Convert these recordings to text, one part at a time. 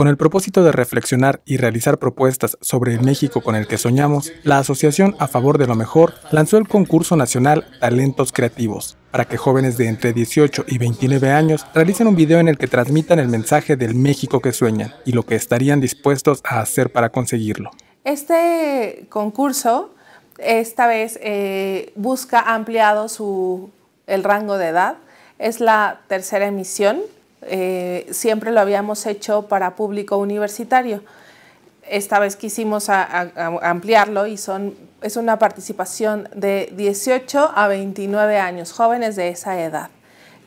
Con el propósito de reflexionar y realizar propuestas sobre el México con el que soñamos, la Asociación a Favor de lo Mejor lanzó el concurso nacional Talentos Creativos, para que jóvenes de entre 18 y 29 años realicen un video en el que transmitan el mensaje del México que sueñan y lo que estarían dispuestos a hacer para conseguirlo. Este concurso esta vez eh, busca ampliado el rango de edad. Es la tercera emisión eh, siempre lo habíamos hecho para público universitario. Esta vez quisimos ampliarlo y son, es una participación de 18 a 29 años, jóvenes de esa edad.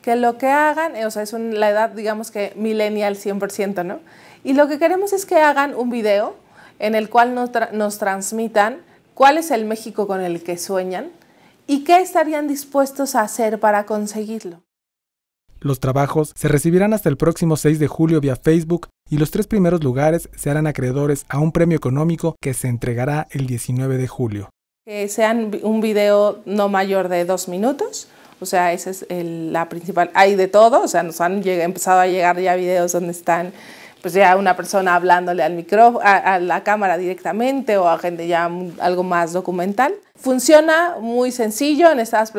Que lo que hagan, eh, o sea, es la edad, digamos que millennial 100%, ¿no? Y lo que queremos es que hagan un video en el cual nos transmitan cuál es el México con el que sueñan y qué estarían dispuestos a hacer para conseguirlo. Los trabajos se recibirán hasta el próximo 6 de julio vía Facebook y los tres primeros lugares se harán acreedores a un premio económico que se entregará el 19 de julio. Que sean un video no mayor de dos minutos, o sea, esa es la principal. Hay de todo, o sea, nos han empezado a llegar ya videos donde están pues ya una persona hablándole al a, la cámara directamente o a gente ya algo más documental. Funciona muy sencillo en estas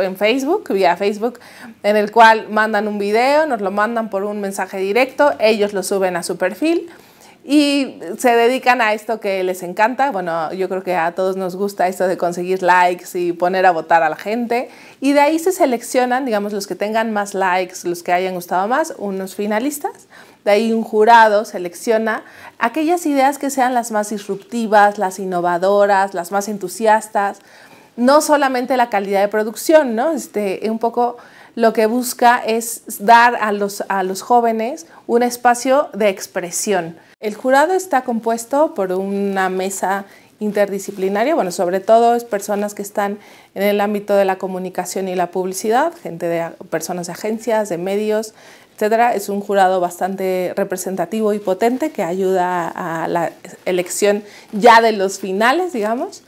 en Facebook, vía Facebook, en el cual mandan un video, nos lo mandan por un mensaje directo, ellos lo suben a su perfil y se dedican a esto que les encanta. Bueno, yo creo que a todos nos gusta esto de conseguir likes y poner a votar a la gente. Y de ahí se seleccionan, digamos, los que tengan más likes, los que hayan gustado más, unos finalistas. De ahí un jurado selecciona aquellas ideas que sean las más disruptivas, las innovadoras, las más entusiastas no solamente la calidad de producción, ¿no? Este, un poco lo que busca es dar a los, jóvenes un espacio de expresión. El jurado está compuesto por una mesa interdisciplinaria, bueno, sobre todo es personas que están en el ámbito de la comunicación y la publicidad, gente de personas de agencias, de medios, etcétera. Es un jurado bastante representativo y potente que ayuda a la elección ya de los finales, digamos.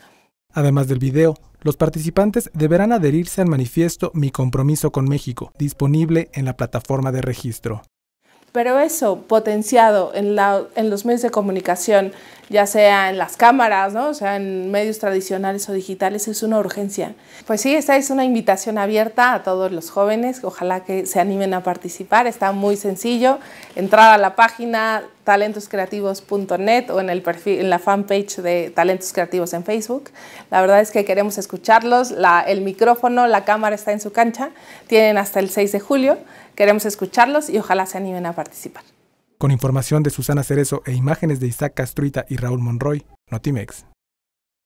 Además del video, los participantes deberán adherirse al manifiesto Mi compromiso con México, disponible en la plataforma de registro. Pero eso, potenciado en, los medios de comunicación, ya sea en las cámaras, ¿no? o sea, en medios tradicionales o digitales, es una urgencia. Pues sí, esta es una invitación abierta a todos los jóvenes, ojalá que se animen a participar, está muy sencillo, entrar a la página talentoscreativos.net o en, el perfil, en la fanpage de Talentos Creativos en Facebook. La verdad es que queremos escucharlos, el micrófono, la cámara está en su cancha, tienen hasta el 6 de julio, queremos escucharlos y ojalá se animen a participar. Con información de Susana Cerezo e imágenes de Isaac Castruita y Raúl Monroy, Notimex.